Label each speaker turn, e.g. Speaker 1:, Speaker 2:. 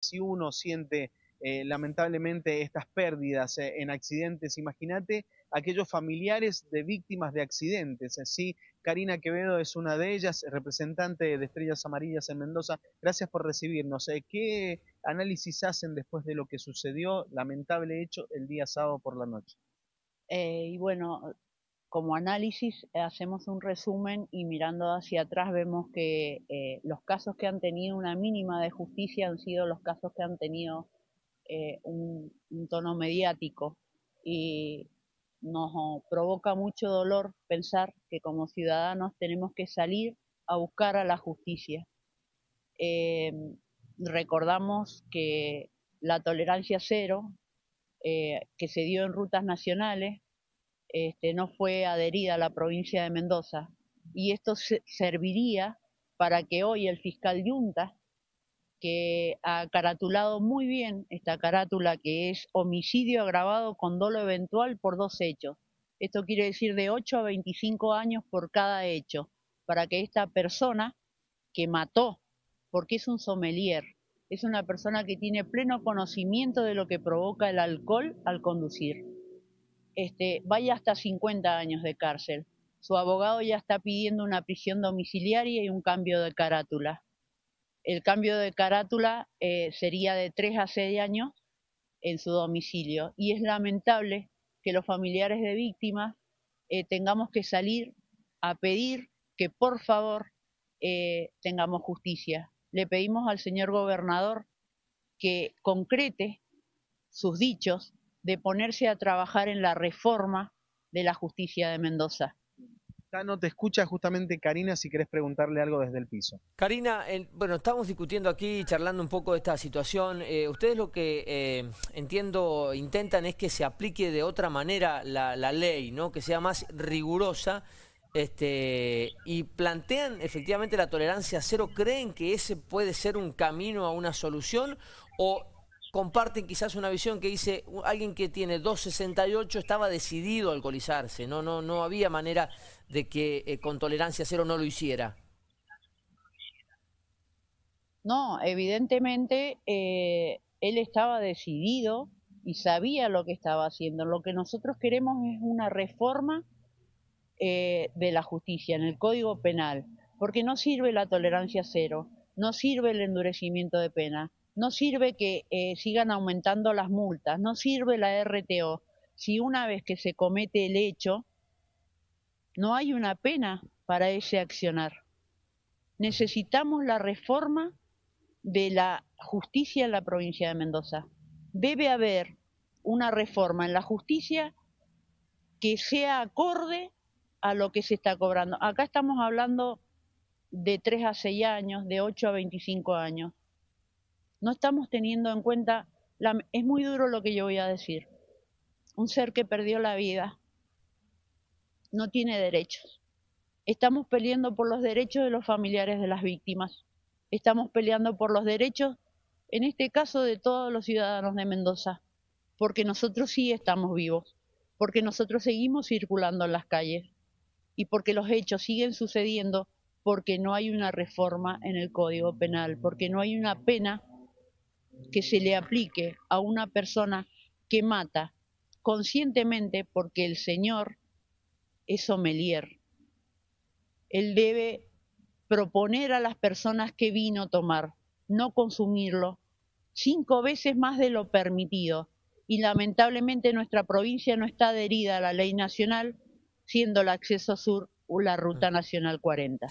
Speaker 1: si uno siente eh, lamentablemente estas pérdidas eh, en accidentes, imagínate aquellos familiares de víctimas de accidentes. Así, eh, Karina Quevedo es una de ellas, representante de Estrellas Amarillas en Mendoza. Gracias por recibirnos. ¿Qué análisis hacen después de lo que sucedió, lamentable hecho, el día sábado por la noche? y bueno, como análisis eh, hacemos un resumen y mirando hacia atrás vemos que eh, los casos que han tenido una mínima de justicia han sido los casos que han tenido eh, un, tono mediático y nos provoca mucho dolor pensar que como ciudadanos tenemos que salir a buscar a la justicia. recordamos que la tolerancia cero, que se dio en rutas nacionales, este, no fue adherida a la provincia de Mendoza. Y esto serviría para que hoy el fiscal Yunta, que ha caratulado muy bien esta carátula, que es homicidio agravado con dolo eventual por dos hechos. Esto quiere decir de 8 a 25 años por cada hecho, para que esta persona que mató, porque es un sommelier, es una persona que tiene pleno conocimiento de lo que provoca el alcohol al conducir. Este, vaya hasta 50 años de cárcel. Su abogado ya está pidiendo una prisión domiciliaria y un cambio de carátula. El cambio de carátula eh, sería de 3 a 6 años en su domicilio. Y es lamentable que los familiares de víctimas eh, tengamos que salir a pedir que por favor eh, tengamos justicia. Le pedimos al señor gobernador que concrete sus dichos de ponerse a trabajar en la reforma de la justicia de Mendoza. no te escucha justamente Karina si querés preguntarle algo desde el piso.
Speaker 2: Karina, bueno, estamos discutiendo aquí, charlando un poco de esta situación. Eh, ustedes lo que eh, entiendo intentan es que se aplique de otra manera la, ley, ¿no? Que sea más rigurosa. Este, y plantean efectivamente la tolerancia cero. ¿Creen que ese puede ser un camino a una solución? ¿O comparten quizás una visión que dice alguien que tiene 2.68 estaba decidido a alcoholizarse, no, no, no había manera de que eh, con tolerancia cero no lo hiciera.
Speaker 1: No, evidentemente eh, él estaba decidido y sabía lo que estaba haciendo. Lo que nosotros queremos es una reforma eh, de la justicia en el Código Penal, porque no sirve la tolerancia cero, no sirve el endurecimiento de pena no sirve que eh, sigan aumentando las multas, no sirve la RTO. Si una vez que se comete el hecho, no hay una pena para ese accionar. Necesitamos la reforma de la justicia en la provincia de Mendoza. Debe haber una reforma en la justicia que sea acorde a lo que se está cobrando. Acá estamos hablando de 3 a 6 años, de 8 a 25 años. No estamos teniendo en cuenta, la, es muy duro lo que yo voy a decir, un ser que perdió la vida no tiene derechos. Estamos peleando por los derechos de los familiares de las víctimas. Estamos peleando por los derechos, en este caso, de todos los ciudadanos de Mendoza, porque nosotros sí estamos vivos, porque nosotros seguimos circulando en las calles y porque los hechos siguen sucediendo porque no hay una reforma en el Código Penal, porque no hay una pena que se le aplique a una persona que mata conscientemente porque el Señor es homelier. Él debe proponer a las personas que vino tomar, no consumirlo, cinco veces más de lo permitido. Y lamentablemente nuestra provincia no está adherida a la ley nacional, siendo el acceso sur la ruta nacional 40.